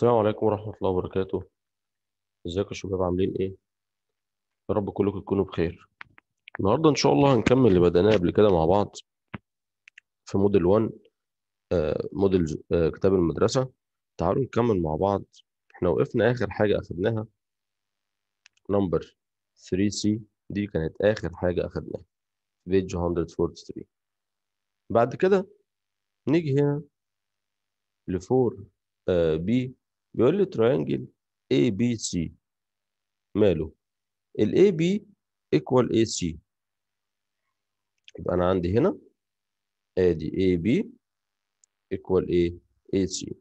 السلام عليكم ورحمة الله وبركاته ازيكم يا شباب عاملين ايه يا رب كلكم تكونوا بخير النهاردة ان شاء الله هنكمل اللي بدأناه قبل كده مع بعض في موديل 1 آه موديل آه كتاب المدرسة تعالوا نكمل مع بعض احنا وقفنا اخر حاجة اخدناها نمبر 3C دي كانت اخر حاجة اخدناها بيج 143 بعد كده نيجي هنا ل 4 بي آه، بيقول لي تريانجل اي بي سي ماله الاي بي ايكوال اي سي يبقى انا عندي هنا ادي اي بي ايكوال ايه اي سي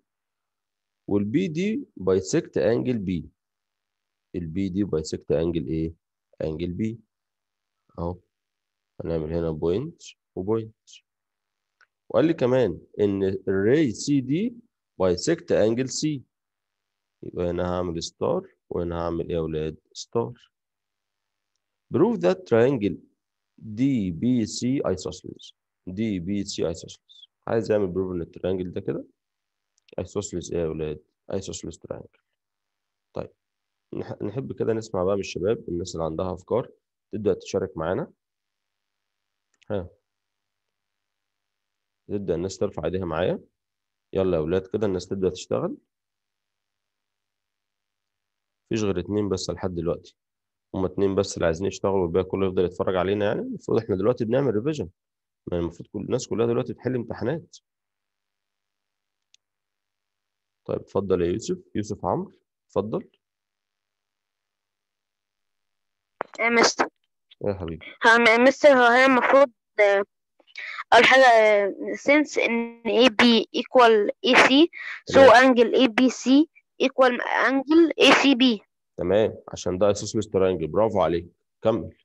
والبي دي بايسكت انجل بي البي دي بايسكت انجل ايه انجل بي اهو هنعمل هنا بوينت وبوينت وقال لي كمان ان الري سي دي بايسكت انجل سي يبقى هنا هعمل ستار وهنا هعمل ايه يا ولاد ستار prove that triangle دي بي سي ايسوسلس عايز اعمل بروف ان التراينجل ده كده ايسوسلس ايه يا ولاد ايسوسلس تراينجل طيب نحب كده نسمع بقى من الشباب الناس اللي عندها افكار تبدا تشارك معانا ها تبدا الناس ترفع ايديها معايا يلا يا ولاد كده الناس تبدا تشتغل مفيش غير اتنين بس لحد دلوقتي هما اتنين بس اللي عايزين يشتغلوا والباقي كله يفضل يتفرج علينا يعني المفروض احنا دلوقتي بنعمل ريفيجن يعني ما المفروض كل الناس كلها دلوقتي بتحل امتحانات طيب اتفضل يا يوسف يوسف عمرو اتفضل يا مستر يا حبيبي مستر هو هنا المفروض أول حاجة since إن AB equal AC so angle ABC ايكوال انجل اي سي بي تمام عشان ده اسوسيوس ترانجل برافو عليك كمل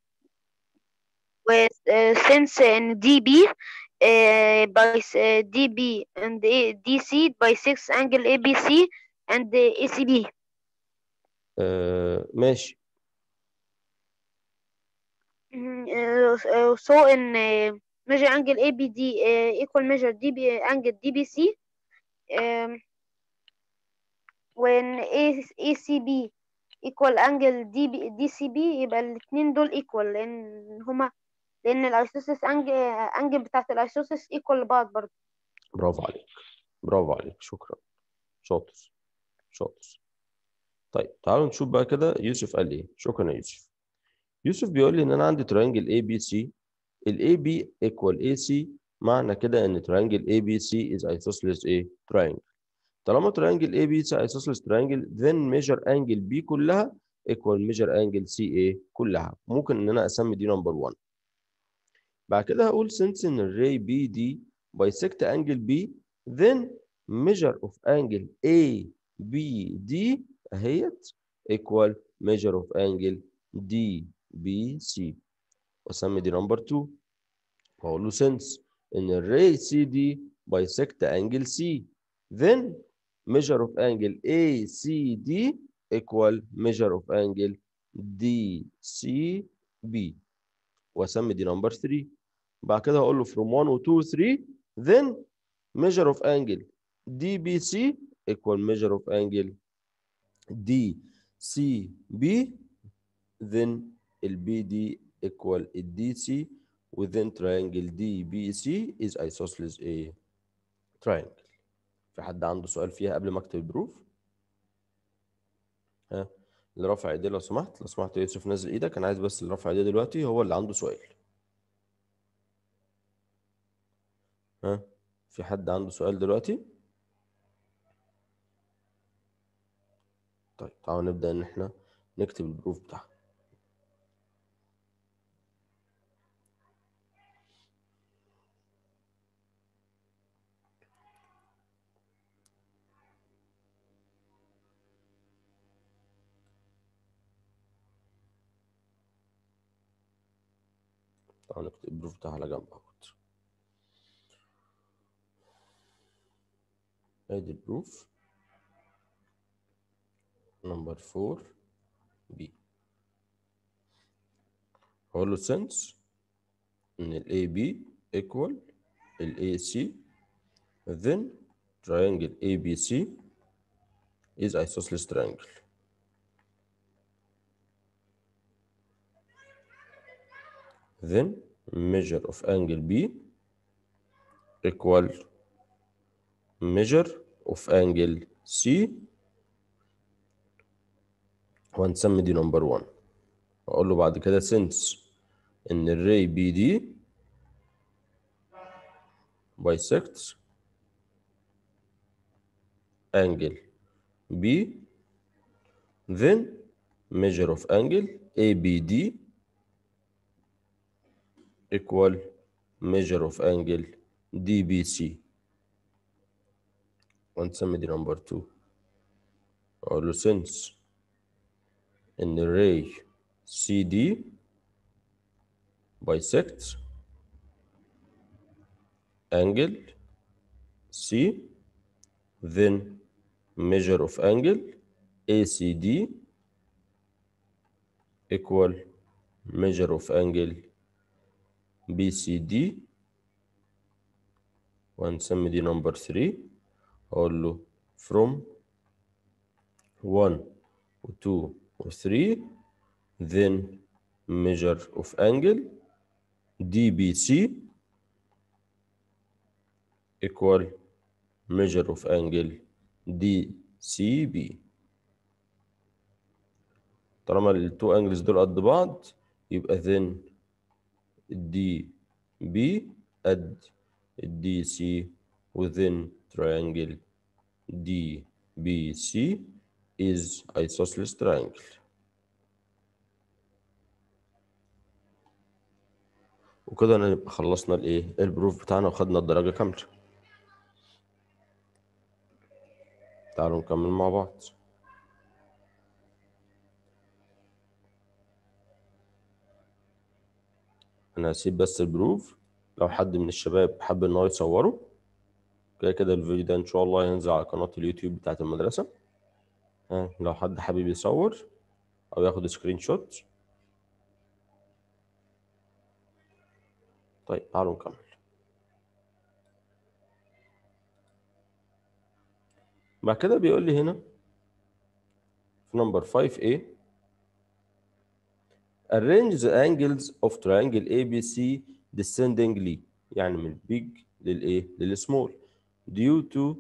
وسنس ان دي بي باي دي بي اند دي سي باي 6 انجل اي بي سي اند اي سي بي ماشي mm-hmm. uh, uh, so in uh, measure angle ABD equal measure DB angle DBC um, وان اي سي بي ايكوال انجل دي بي دي سي بي يبقى الاثنين دول ايكوال لان هما لان الايسوسس انجل انجل بتاعت الايسوسس ايكوال لبعض برضه برافو عليك برافو عليك شكرا شاطر شاطر طيب تعالوا نشوف بقى كده يوسف قال ايه شكرا يا يوسف يوسف بيقول لي ان انا عندي ترينجل اي بي سي الاي بي ايكوال اي سي معنى كده ان ترينجل اي بي سي از ايسوسلس ايه ترينجل طالما ترينجل اي بي isosceles ترينجل then measure angle B كلها equal measure angle CA كلها ممكن ان انا اسمي دي نمبر 1 بعد كده هقول since ان الري بي دي bisect angle B then measure of angle A B D اهيت equal measure of angle D B C واسمي دي نمبر 2 واقول له since ان الري سي دي bisect angle C then measure of angle ACD equal measure of angle DCB واسمي دي نمبر 3 بعد كده هقول له from 1 و 2 و 3 then measure of angle DBC equal measure of angle DCB then الBD equal الDC within triangle DBC is isosceles A triangle في حد عنده سؤال فيها قبل ما اكتب البروف ها اللي رافع ايديه لو سمحت لو سمحت يوسف نزل ايدك انا عايز بس اللي رافع ايديه دلوقتي هو اللي عنده سؤال ها في حد عنده سؤال دلوقتي طيب تعالوا نبدا ان احنا نكتب البروف بتاعنا هنكتب البروف ده على جنب اهوت ادي البروف نمبر 4 بي هقول له سنس ان الاي بي equal الاي سي then triangle ABC is isosceles triangle then measure of angle B equal measure of angle C وهنسمي دي نمبر 1 وأقول له بعد كده since ان الري بي دي bisects angle B then measure of angle ABD equal measure of angle DBC and summary number two or since the ray CD bisects angle C then measure of angle ACD equal measure of angle BCD ونسمي دي نمبر 3 All له from 1 و 2 و 3 then measure of angle DBC equal measure of angle DCB طالما 2 angles دول قد بعض يبقى then دي دي سي وذن تريانجل within triangle سي is isosceles triangle. وكده نبقى خلصنا الايه البروف بتاعنا وخدنا الدرجه كامله تعالوا نكمل مع بعض انا هسيب بس البروف لو حد من الشباب حب ان هو يصوره كده كده الفيديو ده ان شاء الله هينزل على قناه اليوتيوب بتاعه المدرسه ها لو حد حابب يصور او ياخد سكرين شوت طيب تعالوا نكمل بعد كده بيقول لي هنا في نمبر 5A arrange the angles of triangle ABC descendingly يعني من big للايه small. due to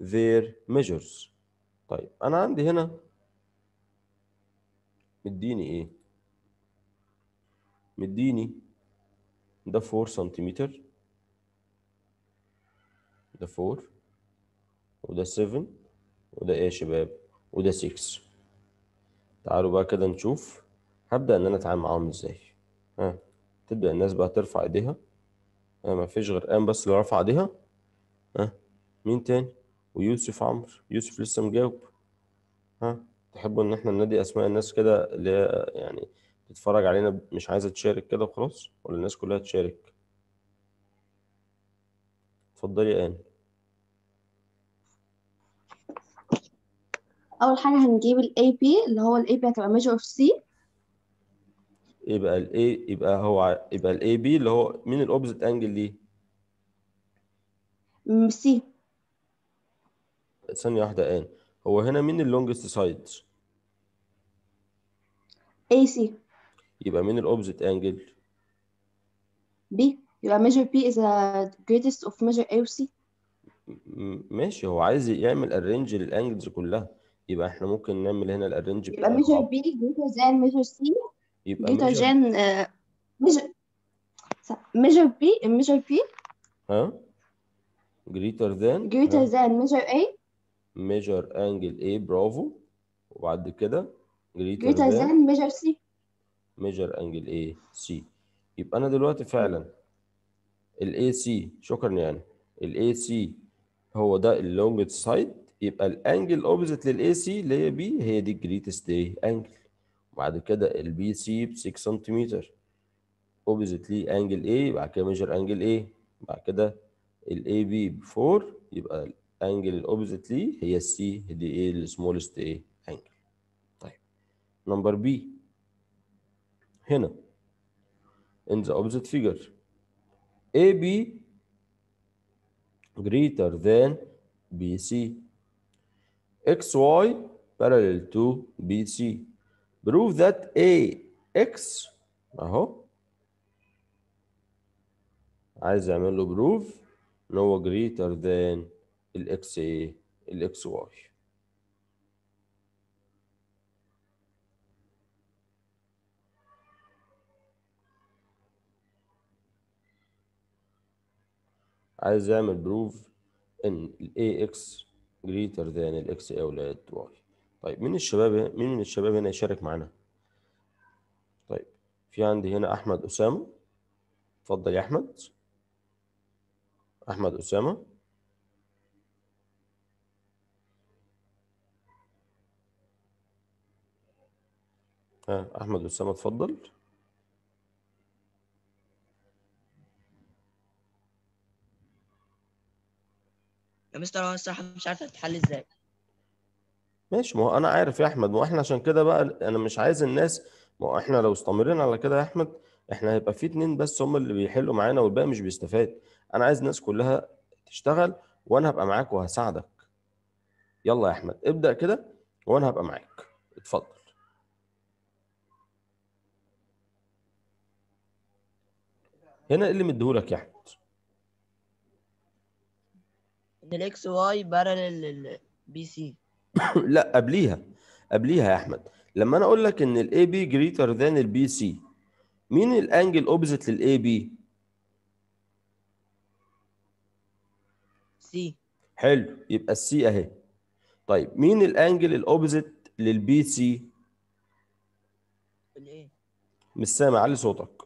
their measures طيب انا عندي هنا مديني ايه مديني ده 4 سنتيمتر ده 4 وده 7 وده ايه يا شباب وده 6 تعالوا بقى كده نشوف هبدأ إن أنا أتعامل معاهم إزاي؟ ها تبدأ الناس بقى ترفع إيديها ها مفيش غير ام بس اللي رفع إيديها ها مين تاني؟ ويوسف عمرو يوسف لسه مجاوب ها تحبوا إن إحنا ننادي أسماء الناس كده اللي هي يعني تتفرج علينا مش عايزة تشارك كده وخلاص ولا الناس كلها تشارك؟ اتفضلي يا آن أول حاجة هنجيب الاي بي اللي هو الاي بي هتبقى ميجر اوف سي يبقى A يبقى هو يبقى الـ AB اللي هو مين opposite angle ليه؟ C ثانية واحدة آن هو هنا مين اللونجست longest side؟ AC يبقى مين opposite angle؟ B يبقى measure B is the greatest of measure A و C ماشي هو عايز يعمل arrange للانجلز كلها يبقى احنا ممكن نعمل هنا الرينج يبقى measure B greater than measure C يبقى ميتوجين ميجر بي ميجر بي ها جريتر ذان جريتر ذان measure اي ميجر انجل اي برافو وبعد كده جريتر ذان than, سي ميجر انجل اي سي يبقى أنا دلوقتي فعلا الاي سي شكرا يعني الاي سي هو ده اللونجست سايد يبقى الانجل اوبزيت للاي سي اللي هي بي هي دي الجريتست ايه انجل وبعد كده البي سي ب 6 سنتيمتر اوبوزيت لي انجل اي بعد كده ميجر انجل اي بعد كده الاي بي ب 4 يبقى الانجل الاوبوزيت لي هي السي دي ايه السمولست ايه انجل طيب نمبر بي هنا ان in the opposite figure بي greater than BC XY parallel to BC بروف ذات اي اكس اهو عايز اعمل له بروف ان هو جريتر ذان الاكس ايه الاكس واي عايز اعمل بروف ان الاي اكس جريتر ذان الاكس اولاد واي طيب مين الشباب مين من الشباب هنا يشارك معانا طيب في عندي هنا احمد اسامه اتفضل يا احمد احمد اسامه ها آه، احمد اسامه اتفضل يا مستر هو الصراحه مش عارف اتحل ازاي ماشي ما هو انا عارف يا احمد ما احنا عشان كده بقى انا مش عايز الناس ما هو احنا لو استمرينا على كده يا احمد احنا هيبقى في اتنين بس هم اللي بيحلوا معانا والباقي مش بيستفاد انا عايز الناس كلها تشتغل وانا هبقى معاك وهساعدك يلا يا احمد ابدأ كده وانا هبقى معاك اتفضل هنا ايه اللي مديهولك يا احمد ان الاكس واي بارلل للبي سي لا قبليها قبليها يا احمد لما انا اقول لك ان الاي بي جريتر ذان البي سي مين الانجل اوبزيت للاي بي سي حلو يبقى السي اهي طيب مين الانجل الاوبزيت للبي سي الايه مش سامع علي صوتك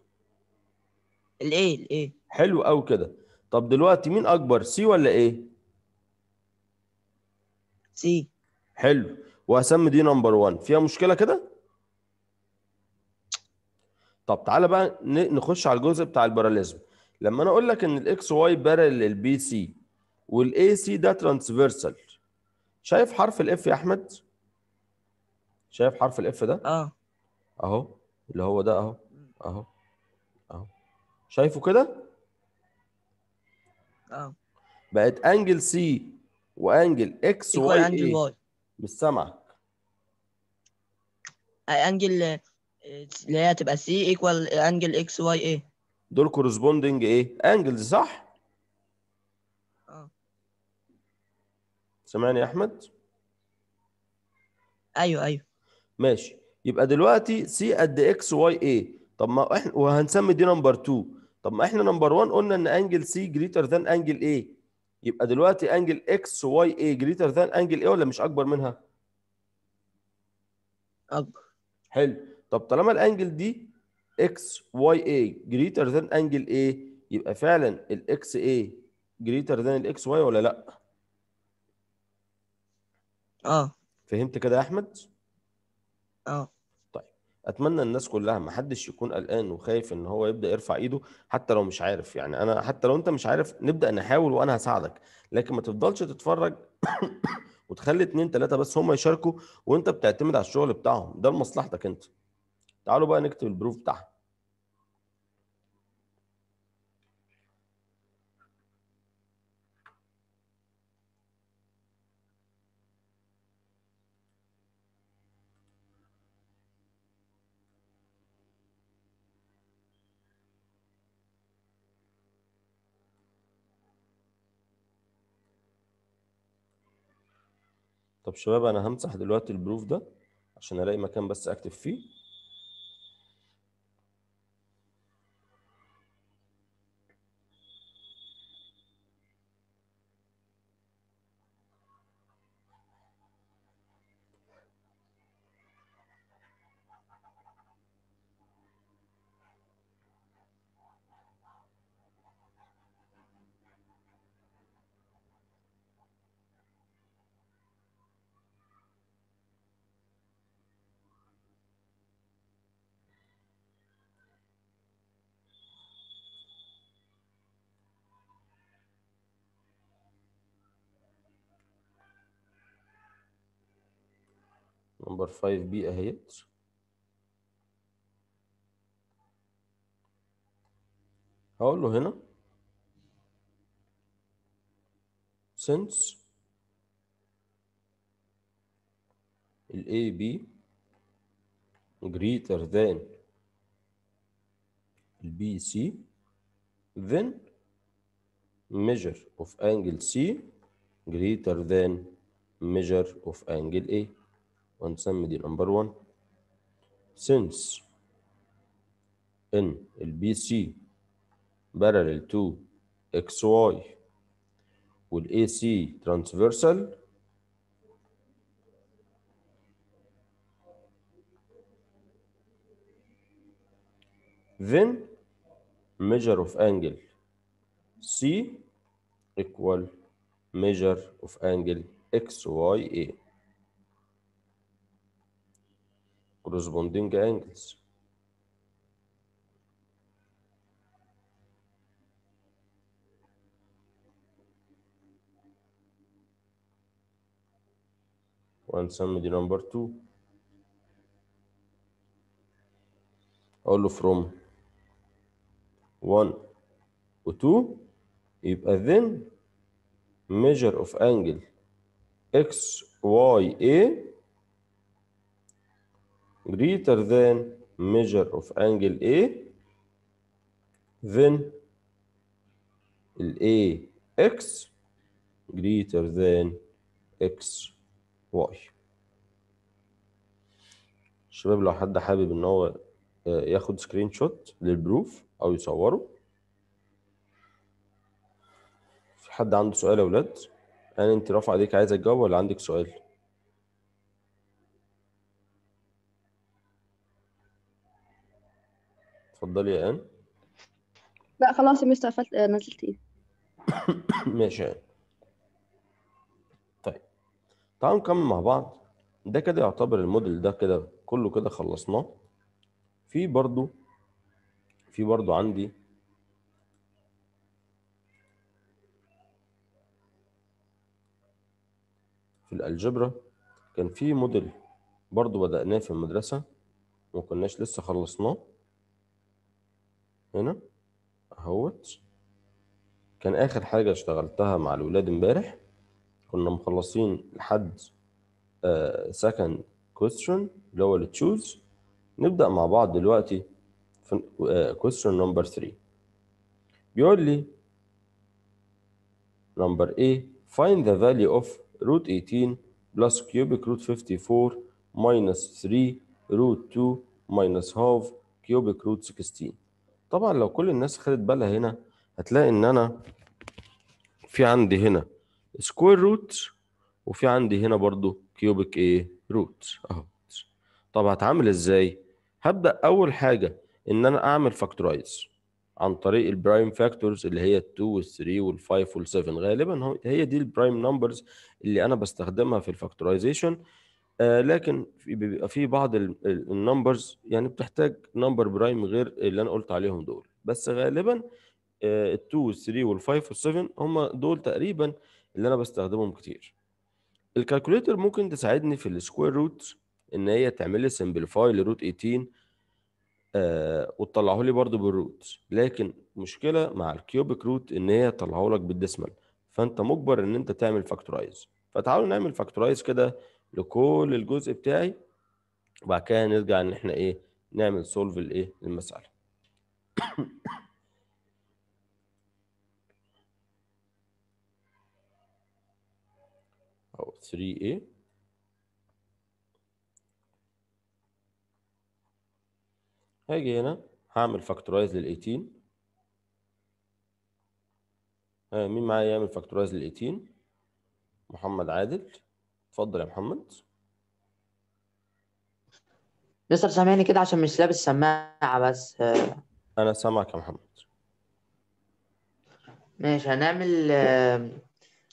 الايه الايه حلو قوي كده طب دلوقتي مين اكبر سي ولا ايه سي حلو وهسمي دي نمبر 1 فيها مشكله كده طب تعالى بقى نخش على الجزء بتاع الباراليزم لما انا اقول لك ان الاكس واي بارل للبي سي والاي سي ده ترانسفيرسال شايف حرف الاف يا احمد شايف حرف الاف ده اه اهو اللي هو ده اهو اهو اهو شايفه كده اه بقت انجل سي وانجل اكس واي انجل واي مش سامعك انجل آه، اللي هي هتبقى سي ايكوال انجل اكس واي ايه دول كورسبوندنج ايه انجلز صح اه سامعني يا احمد ايوه ايوه ماشي يبقى دلوقتي سي قد اكس واي ايه طب ما احنا وهنسمي دي نمبر 2 طب ما احنا نمبر 1 قلنا ان انجل سي جريتر ذان انجل ايه يبقى دلوقتي انجل اكس واي اي جريتر ذان انجل ايه ولا مش اكبر منها؟ اكبر حلو طب طالما الانجل دي اكس واي اي جريتر ذان انجل ايه؟ يبقى فعلا الاكس ايه جريتر ذان الاكس واي ولا لا؟ اه فهمت كده يا احمد؟ اه اتمنى الناس كلها ما حدش يكون قلقان وخايف ان هو يبدا يرفع ايده حتى لو مش عارف يعني انا حتى لو انت مش عارف نبدا نحاول وانا هساعدك لكن ما تفضلش تتفرج وتخلي اتنين تلاته بس هم يشاركوا وانت بتعتمد على الشغل بتاعهم ده لمصلحتك انت تعالوا بقى نكتب البروف بتاعها طب شباب انا همسح دلوقتي البروف ده عشان الاقي مكان بس اكتب فيه نمبر 5 بي اهيت هقول له هنا since ال AB greater than ال B C then measure of angle C greater than measure of angle A ونسمي دي نمبر 1 since ان البي سي parallel to XY والاي سي transversal then measure of angle C equal measure of angle XYA corresponding angles. One sum the number 2 all from one or و2 If then measure of angle x y a greater than measure of angle A then A AX greater than XY شباب لو حد حابب ان هو آه، ياخد سكرين شوت للبروف او يصوره في حد عنده سؤال يا ولاد انا انت رافع ايديك عايز تجاوب ولا عندك سؤال اتفضلي يا ان لا خلاص يا مستر قفلت نزلت آه، ايه ماشي يا ان طيب تعالوا نكمل مع بعض ده كده يعتبر الموديل ده كده كله كده خلصناه في برضو في برضو عندي في الالجبرا كان في موديل برضو بدأناه في المدرسة ما كناش لسه خلصناه هنا اهوت كان اخر حاجه اشتغلتها مع الولاد امبارح كنا مخلصين لحد سكند آه، كويستشن اللي هو التشوز نبدا مع بعض دلوقتي في كويستشن نمبر 3 بيقول لي نمبر A find the value of root 18 plus cubic root 54 minus 3 root 2 minus half cubic root 16 طبعا لو كل الناس خدت بالها هنا هتلاقي ان انا في عندي هنا سكوير روت وفي عندي هنا برضو كيوبيك ايه روت اهو طب هتعامل ازاي هبدا اول حاجه ان انا اعمل فاكتورايز عن طريق البرايم فاكتورز اللي هي ال2 وال3 وال5 وال7 غالبا هي دي البرايم نمبرز اللي انا بستخدمها في الفاكتورايزيشن آه، لكن بيبقى في بعض النمبرز يعني بتحتاج نمبر برايم غير اللي انا قلت عليهم دول بس غالبا ال2 وال3 وال5 وال7 هم دول تقريبا اللي انا بستخدمهم كتير الكالكوليتر ممكن تساعدني في السكوير روت ان هي تعمل لي سمبليفاي لروت 18 وتطلعه لي برده بالروت لكن مشكله مع الكيوبيك روت ان هي تطلعه لك بالديسمال فانت مجبر ان انت تعمل فاكتورايز فتعالوا نعمل فاكتورايز كده لكل الجزء بتاعي وبعد كده نرجع ان احنا ايه نعمل سولف الايه المساله او 3a هاجي هنا هعمل فاكتورايز لل 18 آه، مين معايا يعمل فاكتورايز لل 18 محمد عادل اتفضل يا محمد لسه سامعني كده عشان مش لابس سماعة بس أنا سامعك يا محمد ماشي هنعمل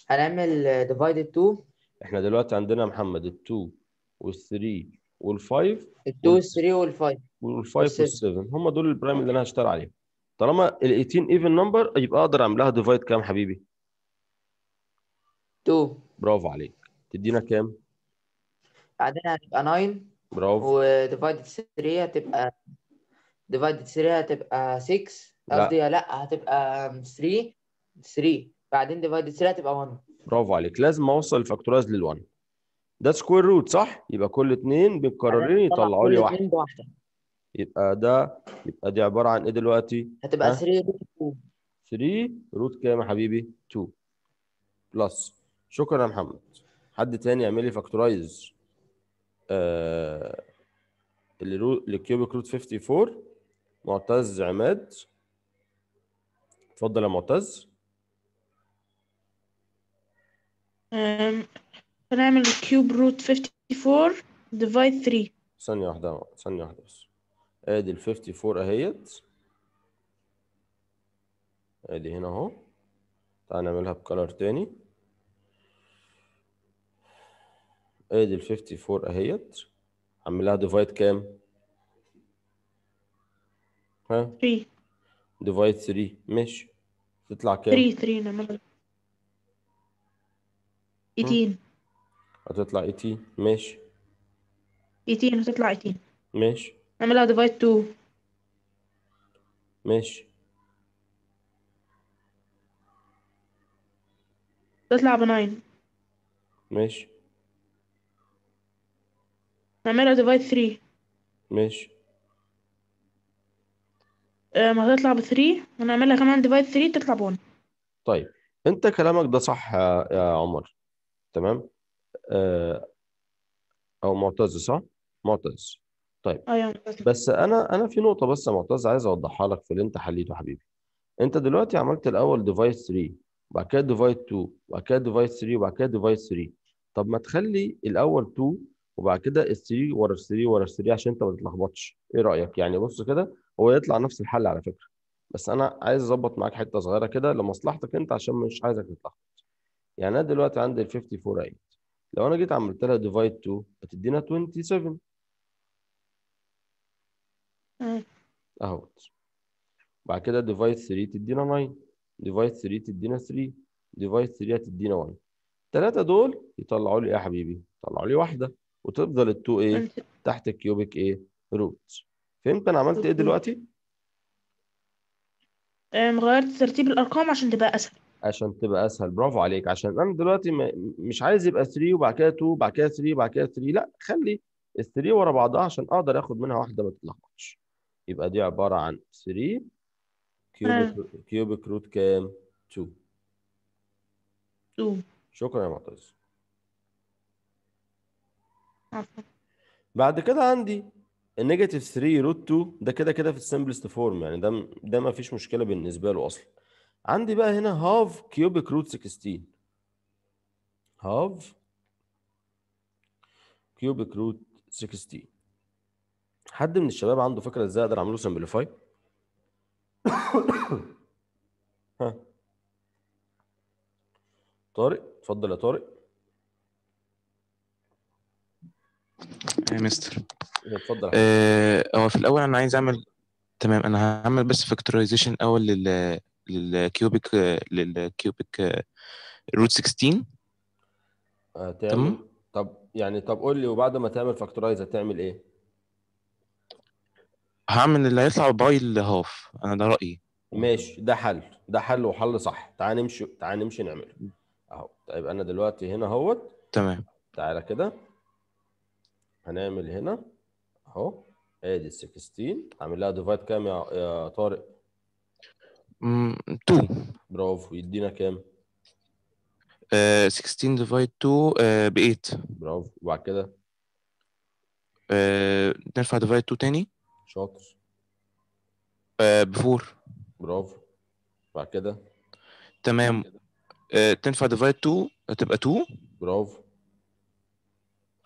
هنعمل ديفايد 2 احنا دلوقتي عندنا يا محمد ال 2 وال 3 وال 5 ال 2 وال 3 وال 5 وال 5 وال 7 هم دول البرايم اللي انا هشتغل عليهم طالما ال 18 ايفن نمبر يبقى اقدر اعملها ديفايد كام حبيبي؟ 2 برافو عليك تدينا كام؟ بعدين هتبقى 9 برافو وديفايدد 3 هتبقى ديفايد 3 هتبقى 6 قصدي لا. لا هتبقى 3 um, 3 بعدين ديفايد 3 هتبقى 1 برافو عليك لازم اوصل الفاكتورايز لل1 ده سكوير روت صح؟ يبقى كل اثنين متكررين يطلعوا لي واحد بواحده يبقى ده يبقى دي عباره عن ايه دلوقتي؟ هتبقى 3 روت 2 3 روت كام يا حبيبي؟ 2 بلس شكرا يا محمد حد تاني يعمل لي فاكتورايز آه، اللي للكيوبيك روت 54 معتز عماد اتفضل يا معتز هنعمل الكيوب روت 54 ديفايد 3 ثانية واحدة ثانية واحدة بس ادي ال 54 اهيت ادي هنا اهو تعال نعملها بكالر تاني ادي ال 54 اهيت هعمل لها ديفايد كام؟ ها؟ 3 ديفايد 3 ماشي تطلع كام؟ 3 3 نعملها 18 هتطلع 18 ماشي 18 هتطلع 18 ماشي نعملها ديفايد 2 ماشي تطلع ب 9 ماشي نعملها ديفايد 3 ماشي آه، ما هتطلع ب 3 ونعملها كمان ديفايد 3 تطلع ب 1 طيب انت كلامك ده صح يا عمر تمام آه، او معتز صح معتز طيب ايوه بس انا انا في نقطه بس يا معتز عايز اوضحها لك في اللي انت حليته حبيبي انت دلوقتي عملت الاول ديفايس 3 وبعد كده ديفايد 2 وبعد كده ديفايد 3 وبعد كده ديفايد 3 طب ما تخلي الاول 2 وبعد كده ال 3 ورا ال 3 ورا ال 3 عشان انت ما تتلخبطش ايه رايك يعني بص كده هو يطلع نفس الحل على فكره بس انا عايز اظبط معاك حته صغيره كده لمصلحتك انت عشان مش عايزك تتلخبط يعني انا دلوقتي عندي ال 54 8 لو انا جيت عملت لها ديفايد 2 هتدينا 27 اهوت بعد كده ديفايد 3 تدينا 9 ديفايد 3 تدينا 3 ديفايد 3 هتدينا 1 الثلاثه دول يطلعوا لي ايه يا حبيبي؟ يطلعوا لي واحده وتفضل ال 2 a تحت الكيوبيك ايه روت فهمت انا عملت ايه دلوقتي غيرت ترتيب الارقام عشان تبقى اسهل عشان تبقى اسهل برافو عليك عشان انا دلوقتي مش عايز يبقى 3 وبعد كده 2 وبعد كده 3 وبعد كده 3 لا خلي ال 3 ورا بعضها عشان اقدر اخد منها واحده ما تتلخبطش يبقى دي عباره عن 3 كيوبيك آه. روت كام 2 2 شكرا يا معتز بعد كده عندي النيجاتيف 3 روت 2 ده كده كده في السمبلست فورم يعني ده ده ما فيش مشكله بالنسبه له اصلا عندي بقى هنا هاف كيوبيك روت 16 هاف كيوبيك روت 16 حد من الشباب عنده فكره ازاي اقدر اعمله سمبليفاي ها طارق اتفضل يا طارق إيه يا مستر إيه، اتفضل إيه، هو في الاول انا عايز اعمل تمام انا هعمل بس فاكتورايزيشن اول لل للكيوبيك للكيوبيك روت 16 آه, آه، تمام طب يعني طب قول لي وبعد ما تعمل فاكتورايز هتعمل ايه؟ هعمل اللي هيطلع باي هاف انا ده رايي ماشي ده حل ده حل وحل صح تعال نمشي تعال نمشي نعمله اهو طيب انا دلوقتي هنا اهوت تمام تعالى كده هنعمل هنا اهو ادي 16 عامل لها ديفايد كام يا يا طارق؟ 2 برافو يدينا كام؟ Uh, 16 ديفايد 2 ب 8 برافو وبعد كده آه نرفع ديفايد 2 تاني شاطر آه، ب 4 برافو وبعد كده تمام آه، تنفع ديفايد 2 هتبقى 2 برافو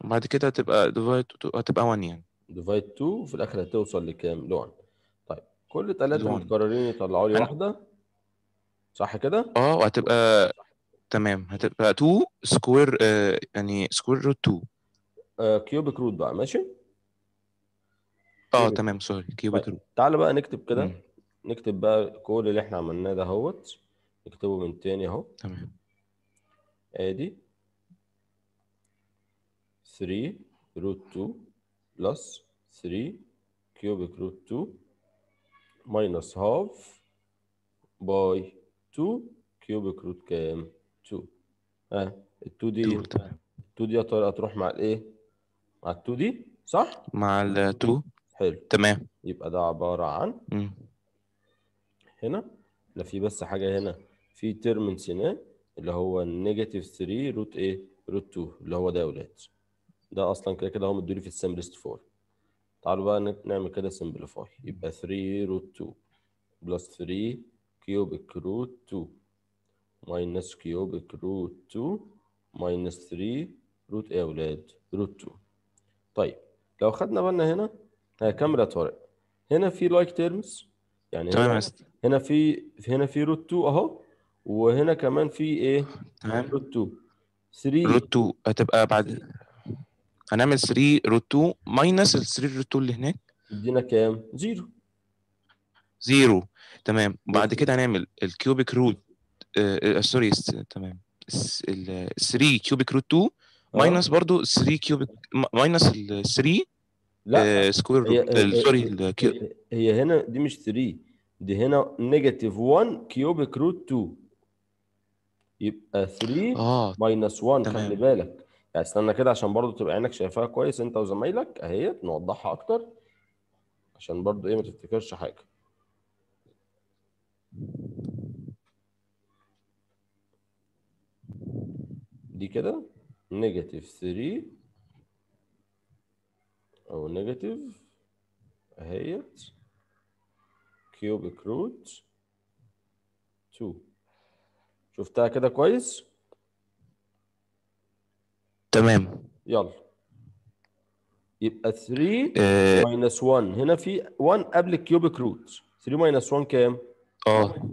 وبعد كده هتبقى ديفايد هتبقى 1 يعني ديفايد 2 وفي الاخر هتوصل لكام ل 1 طيب كل ثلاثه متكررين يطلعوا لي واحده صح كده اه وهتبقى تمام هتبقى 2 سكوير آه يعني سكوير روت 2 آه كيوبيك روت بقى ماشي اه تمام سوري كيوبيك روت تعالى بقى نكتب كده نكتب بقى كل اللي احنا عملناه ده اهوت نكتبه من تاني اهو تمام ادي آه، 3 root 2 plus 3 cubic root 2 minus half باي 2 كيوبيك روت كام 2 ها آه. ال 2 دي 2 دي يا طارق هتروح مع الايه مع ال 2 دي صح مع ال 2 حلو تمام يبقى ده عباره عن م. هنا لا في بس حاجه هنا في تيرمنس هنا اللي هو النيجاتيف 3 روت ايه روت 2 اللي هو ده يا ولاد ده اصلا كده كده هو مديولي في السمبلست فور تعالوا بقى نعمل كده سمبليفاي يبقى 3 روت 2 بلس 3 كيوبك روت 2 ماينس كيوبك روت 2 ماينس 3 روت ايه يا ولاد روت 2 طيب لو خدنا بالنا هنا هكمل يا طارق هنا في لايك تيرمز يعني تمام هنا في هنا في روت 2 اهو وهنا كمان في ايه تمام روت 2 3 روت 2 هتبقى بعد هنعمل 3 روت 2 ماينس ال 3 روت 2 اللي هناك يدينا كام؟ زيرو زيرو تمام بعد كده هنعمل الكيوبيك روت آه, آه، سوري تمام 3 كيوبيك روت 2 ماينس برضه 3 كيوبيك ماينس ال 3 آه. لا سكوير آه، سوري هي هنا دي مش 3 دي هنا نيجاتيف 1 كيوبيك روت 2 يبقى 3 اه ماينس 1 خلي بالك يعني استنى كده عشان برضو تبقى عينك شايفاها كويس انت وزمايلك اهيت نوضحها اكتر عشان برضو ايه ما تفتكرش حاجه دي كده نيجاتيف 3 او نيجاتيف اهيت كيوبيك روت 2 شفتها كده كويس تمام يلا يبقى 3 ماينس 1 هنا في 1 قبل الكيوبيك روت 3 ماينس 1 كام؟ اه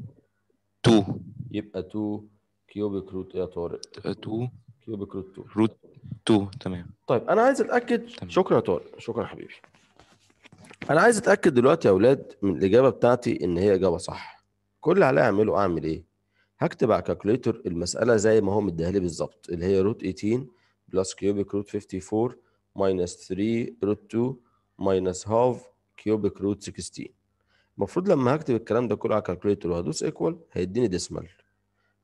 2 يبقى 2 كيوبيك روت ايه يا طارق؟ 2 كيوبيك روت 2 روت 2 تمام طيب انا عايز اتاكد تمام. شكرا يا طارق شكرا يا حبيبي انا عايز اتاكد دلوقتي يا اولاد من الاجابه بتاعتي ان هي اجابه صح كل اللي عليا اعمله اعمل ايه؟ هكتب على الكالكوليتر المساله زي ما هو مديها لي بالظبط اللي هي روت 18 بلس كيوبيك روت 54 ماينس 3 روت 2 ماينس هاف كيوبيك روت 16 المفروض لما هكتب الكلام ده كله على الكالكوليتر وهدوس ايكوال هيديني ديسمال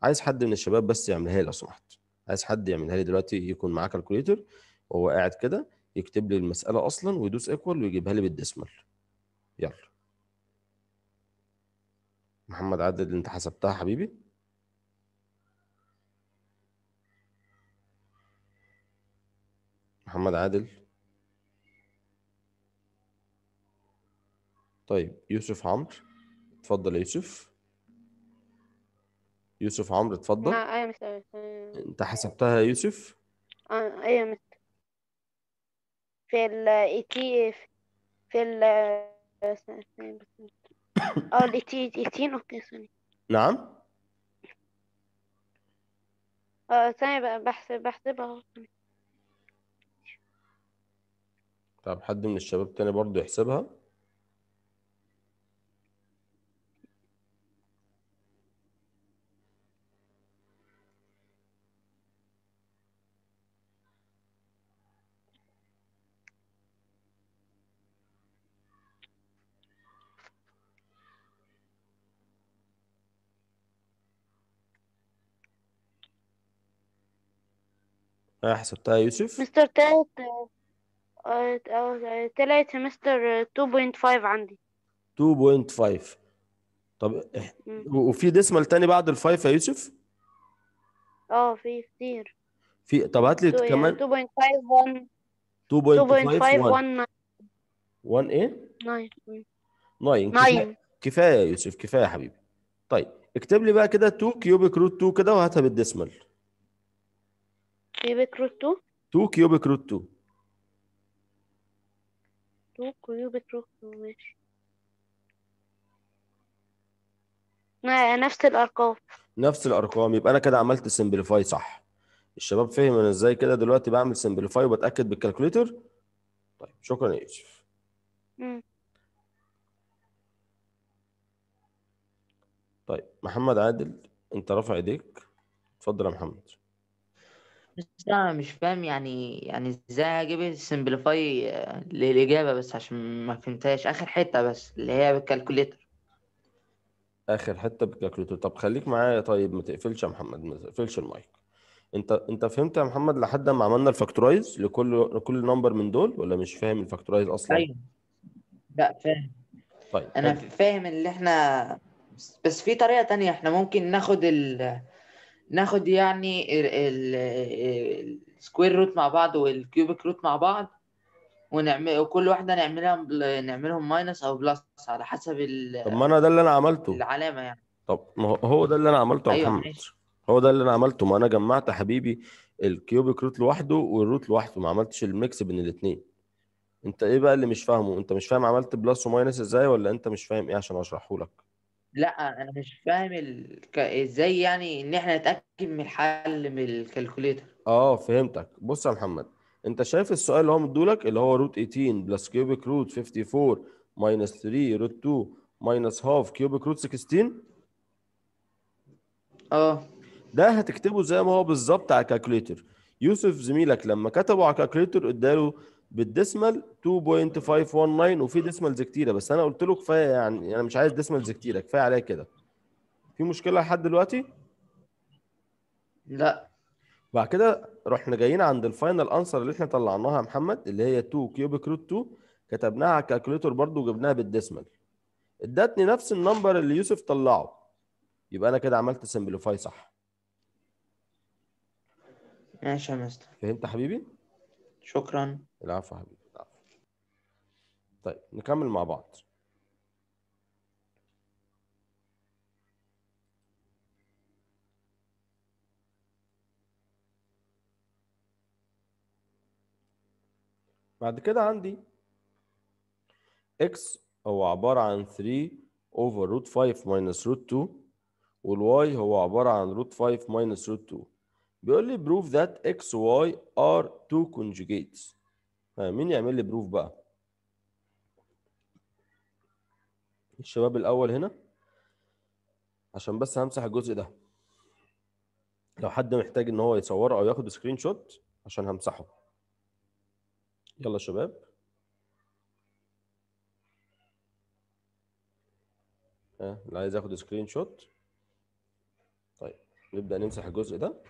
عايز حد من الشباب بس يعملها لي لو سمحت عايز حد يعملها لي دلوقتي يكون معاه كالكوليتر وهو قاعد كده يكتب لي المساله اصلا ويدوس ايكوال ويجيبها لي بالديسمال يلا محمد عدد اللي انت حسبتها حبيبي محمد عادل طيب يوسف عمرو اتفضل يا يوسف يوسف عمرو اتفضل اه ايوه مستر آه. انت حسبتها يا يوسف اه ايوه مش في ال تي في ال اه ال تي تي اوكي ثانية نعم اه ثانية بحسب بحسبها طب حد من الشباب تاني برضو يحسبها حسبتها يوسف مستر تايت طلعت سمستر 2.5 عندي 2.5 طب وفي ديسمال تاني بعد الفايف يا يوسف؟ اه في كتير في طب هات لي يعني كمان 2.51 2.51 1 ايه؟ 9 9 كفايه كفايه يا يوسف كفايه يا حبيبي طيب اكتب لي بقى كده 2 كيوبيك روت 2 كده وهاتها بالديسمال كيوبيك روت 2 2 كيوبيك روت 2 مكتوب قيوبك ركن ماشي نفس الارقام نفس الارقام يبقى انا كده عملت سمبليفاي صح الشباب فهم انا ازاي كده دلوقتي بعمل سمبليفاي وبتاكد بالكالكوليتر طيب شكرا يا يوسف طيب محمد عادل انت رافع ايديك اتفضل يا محمد بس انا مش فاهم يعني يعني ازاي اجيب سمبليفاي للاجابه بس عشان ما فهمتهاش اخر حته بس اللي هي بالكالكوليتر اخر حته بالكالكوليتر طب خليك معايا طيب ما تقفلش يا محمد ما تقفلش المايك انت انت فهمت يا محمد لحد ما عملنا الفاكتورايز لكل لكل نمبر من دول ولا مش فاهم الفاكتورايز اصلا ايوه لا فاهم طيب انا فاهم اللي احنا بس في طريقه تانية احنا ممكن ناخد ال ناخد يعني السكوير روت مع بعض والكيوبيك روت مع بعض ونعمل وكل واحده نعملها نعملهم ماينس او بلس على حسب ال طب ما انا ده اللي انا عملته العلامه يعني طب ما هو ده اللي انا عملته يا أيوة محمد ماشي. هو ده اللي انا عملته ما انا جمعت حبيبي الكيوبيك روت لوحده والروت لوحده ما عملتش الميكس بين الاثنين انت ايه بقى اللي مش فاهمه انت مش فاهم عملت بلس وماينس ازاي ولا انت مش فاهم ايه عشان اشرحه لك لا انا مش فاهم ال... ك- ازاي يعني ان احنا نتاكد من الحل من الكالكوليتر اه فهمتك بص يا محمد انت شايف السؤال اللي هو مدولك اللي هو روت 18 بلس كيوبيك روت 54 ماينس 3 روت 2 ماينس هاف كيوبيك روت 16 اه ده هتكتبه زي ما هو بالظبط على الكالكوليتر يوسف زميلك لما كتبه على الكالكوليتر اداله بالديسمال 2.519 وفي ديسمالز كتيره بس انا قلت له كفايه يعني انا يعني مش عايز ديسمالز كتيره كفايه عليا كده في مشكله لحد دلوقتي لا بعد كده رحنا جايين عند الفاينل انسر اللي احنا طلعناها يا محمد اللي هي 2 كيوبيك روت 2 كتبناها على الكالكوليتور برده وجبناها بالديسمال ادتني نفس النمبر اللي يوسف طلعه يبقى انا كده عملت سمبليفاي صح ماشي يا مستر فهمت حبيبي؟ شكرا العفو حبيبي العفو طيب نكمل مع بعض بعد كده عندي x هو عبارة عن 3 over root 5 minus root 2 والy هو عبارة عن root 5 minus root 2 بيقول لي بروف ذات اكس واي ار تو كونجوجيتس مين يعمل لي بروف بقى الشباب الاول هنا عشان بس همسح الجزء ده لو حد محتاج ان هو يصوره او ياخد سكرين شوت عشان همسحه يلا شباب آه، اللي عايز ياخد سكرين شوت طيب نبدا نمسح الجزء ده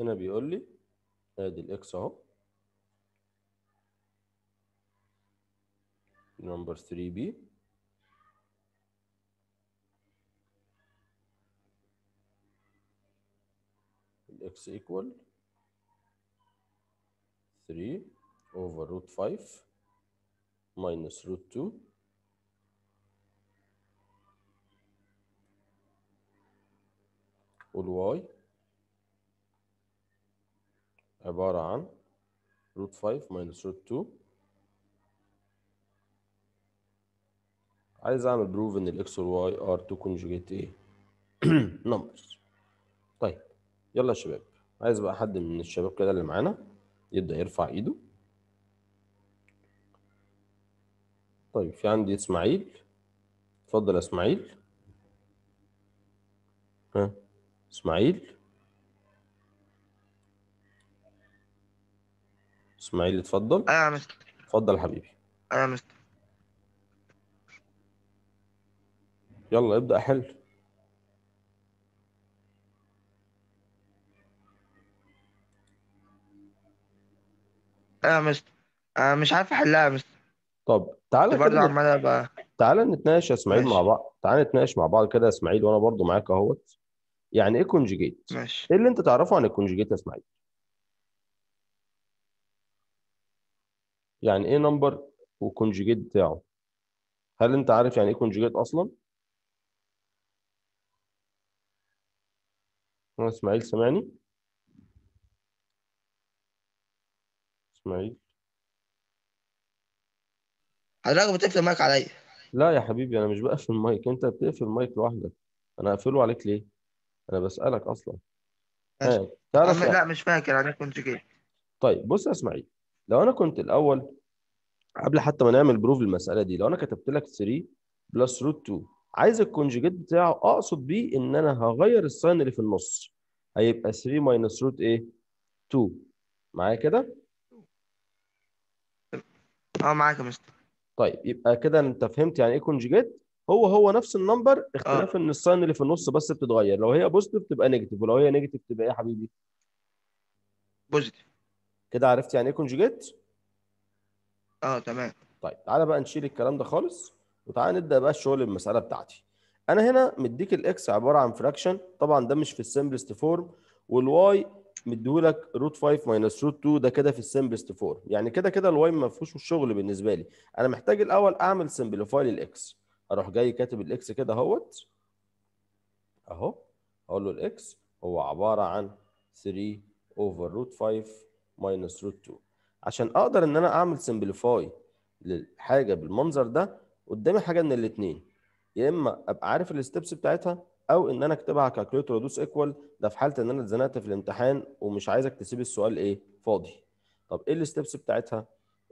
هنا بيقول لي ادي الاكس اهو نمبر 3 بي الاكس ايكوال 3 اوفر روت 5 minus root 2 والواي عبارة عن root 5 minus root 2 عايز اعمل بروف ان الاكس والواي ار 2 كونجوجيت ايه نمبرز طيب يلا يا شباب عايز بقى حد من الشباب كده اللي معانا يبدا يرفع ايده طيب في عندي اسماعيل اتفضل يا اسماعيل ها اسماعيل اسماعيل اتفضل ايوه يا مستر اتفضل حبيبي ايوه يا مستر يلا ابدأ حل ايوه يا مستر انا آه، مش عارف احلها يا مستر طب تعالى كده برضه عمال بقى تعالى نتناقش يا اسماعيل مع بعض تعالى نتناقش مع بعض كده يا اسماعيل وانا برضه معاك اهوت يعني ايه كونجيجيت ماشي ايه اللي انت تعرفه عن الكونجيجيت يا اسماعيل يعني ايه نمبر وكونجيجيت بتاعه هل انت عارف يعني ايه كونجيجيت اصلا هو اسماعيل سامعني اسماعيل حضرتك بتقفل المايك عليا لا يا حبيبي انا مش بقفل المايك انت بتقفل المايك لوحدك انا هقفله عليك ليه انا بسالك اصلا آه. تعرف لا مش فاكر انا كنت كده طيب بص يا اسماعيل لو انا كنت الاول قبل حتى ما نعمل بروف المساله دي لو انا كتبت لك 3 بلس روت 2 عايز الكونجيجيت بتاعه اقصد بيه ان انا هغير الساين اللي في النص هيبقى 3 ماينس روت ايه 2 معايا كده اه معاك يا مستر طيب يبقى كده انت فهمت يعني ايه كونجيجيت هو هو نفس النمبر اختلاف آه. ان الساين اللي في النص بس بتتغير لو هي بوزيتيف تبقى نيجاتيف ولو هي نيجاتيف تبقى ايه يا حبيبي بوزيتيف كده عرفت يعني ايه كونجيجيت اه تمام طيب تعالى بقى نشيل الكلام ده خالص وتعالى نبدا بقى الشغل المساله بتاعتي انا هنا مديك الاكس عباره عن فراكشن طبعا ده مش في السمبلست فورم والواي مديهولك روت 5 ماينس روت 2 ده كده في السمبلست فور يعني كده كده الواي ما فيهوش شغل بالنسبه لي انا محتاج الاول اعمل سمبليفاي للاكس اروح جاي كاتب الاكس كده اهوت اهو اقول له الاكس هو عباره عن 3 اوفر روت 5 ماينس روت 2 عشان اقدر ان انا اعمل سمبليفاي للحاجه بالمنظر ده قدامي حاجه من الاثنين يا اما ابقى عارف الستبس بتاعتها او ان انا اكتبها كالكوليتر وادوس ايكوال ده في حاله ان انا اتزنقت في الامتحان ومش عايزك تسيب السؤال ايه فاضي طب ايه الستبس بتاعتها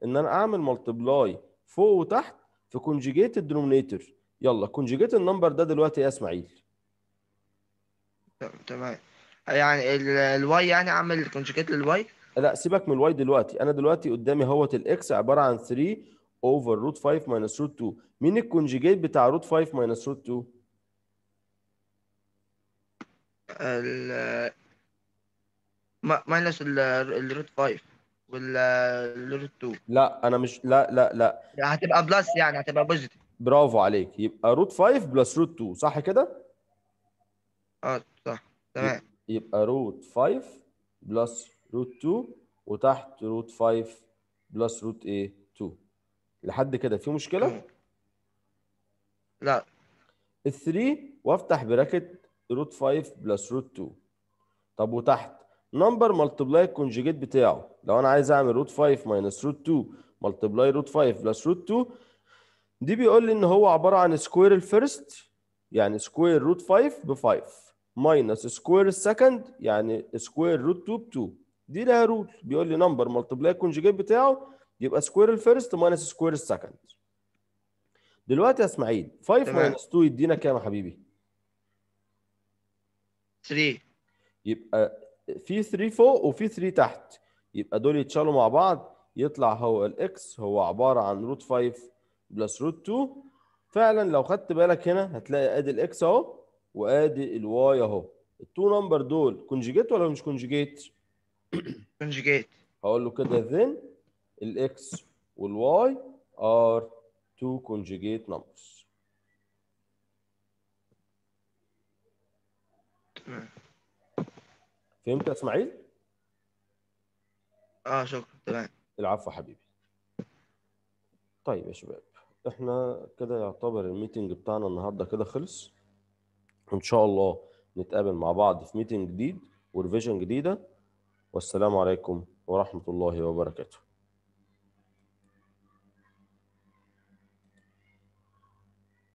ان انا اعمل ملتبلاي فوق وتحت في كونجيجيت الدينومينيتور يلا كونجيجيت النمبر ده دلوقتي يا اسماعيل تمام يعني الواي يعني اعمل كونجيجيت للواي لا سيبك من الواي دلوقتي انا دلوقتي قدامي اهوت الاكس عباره عن 3 اوفر روت 5 ماينس روت 2 مين الكونجيجيت بتاع روت 5 ماينس روت 2 ال ماينس الروت 5 والروت 2 لا انا مش لا لا لا هتبقى بلس يعني هتبقى بوزيتيف برافو عليك يبقى روت 5 بلس روت 2 صح كده؟ اه صح تمام يبقى روت 5 بلس روت 2 وتحت روت 5 بلس روت ايه 2 لحد كده في مشكله؟ لا ال 3 وافتح براكت روت 5 بلس روت 2 طب وتحت نمبر ملتبلاي الكونجيجيت بتاعه لو انا عايز اعمل روت 5 ماينس روت 2 ملتبلاي روت 5 بلس روت 2 دي بيقول لي ان هو عباره عن سكوير الفيرست يعني سكوير روت 5 ب 5 ماينس سكوير السكند يعني سكوير روت 2 ب 2 دي لها روت بيقول لي نمبر ملتبلاي الكونجيجيت بتاعه يبقى سكوير الفيرست ماينس سكوير السكند دلوقتي يا اسماعيل 5 ماينس 2 يدينا كام يا حبيبي؟ 3 يبقى في 3 فوق وفي 3 تحت يبقى دول يتشالوا مع بعض يطلع هو الاكس هو عباره عن روت 5 بلس روت 2 فعلا لو خدت بالك هنا هتلاقي ادي الاكس اهو وادي الواي اهو التو نمبر دول كونجيجيت ولا مش كونجيجيت؟ كونجيجيت هقول له كده ذن الاكس والواي ار تو كونجيجيت نمبرز فهمت يا اسماعيل؟ اه شكرا تمام العفو حبيبي طيب يا شباب احنا كده يعتبر الميتنج بتاعنا النهارده كده خلص ان شاء الله نتقابل مع بعض في ميتنج جديد وريفيجن جديده والسلام عليكم ورحمه الله وبركاته